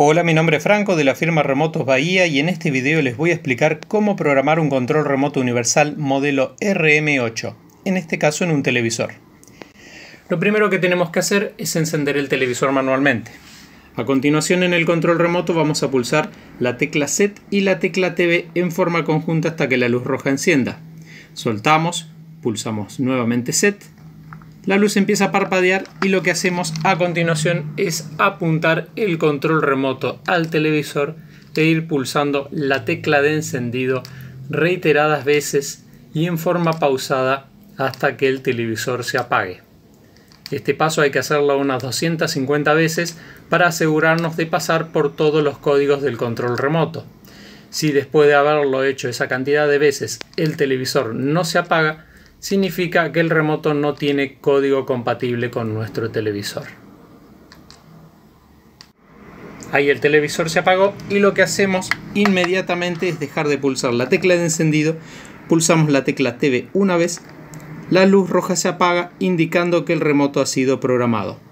Hola, mi nombre es Franco de la firma Remotos Bahía y en este video les voy a explicar cómo programar un control remoto universal modelo RM8, en este caso en un televisor. Lo primero que tenemos que hacer es encender el televisor manualmente. A continuación en el control remoto vamos a pulsar la tecla SET y la tecla TV en forma conjunta hasta que la luz roja encienda. Soltamos, pulsamos nuevamente SET la luz empieza a parpadear y lo que hacemos a continuación es apuntar el control remoto al televisor e ir pulsando la tecla de encendido reiteradas veces y en forma pausada hasta que el televisor se apague. Este paso hay que hacerlo unas 250 veces para asegurarnos de pasar por todos los códigos del control remoto. Si después de haberlo hecho esa cantidad de veces el televisor no se apaga, significa que el remoto no tiene código compatible con nuestro televisor. Ahí el televisor se apagó y lo que hacemos inmediatamente es dejar de pulsar la tecla de encendido, pulsamos la tecla TV una vez, la luz roja se apaga indicando que el remoto ha sido programado.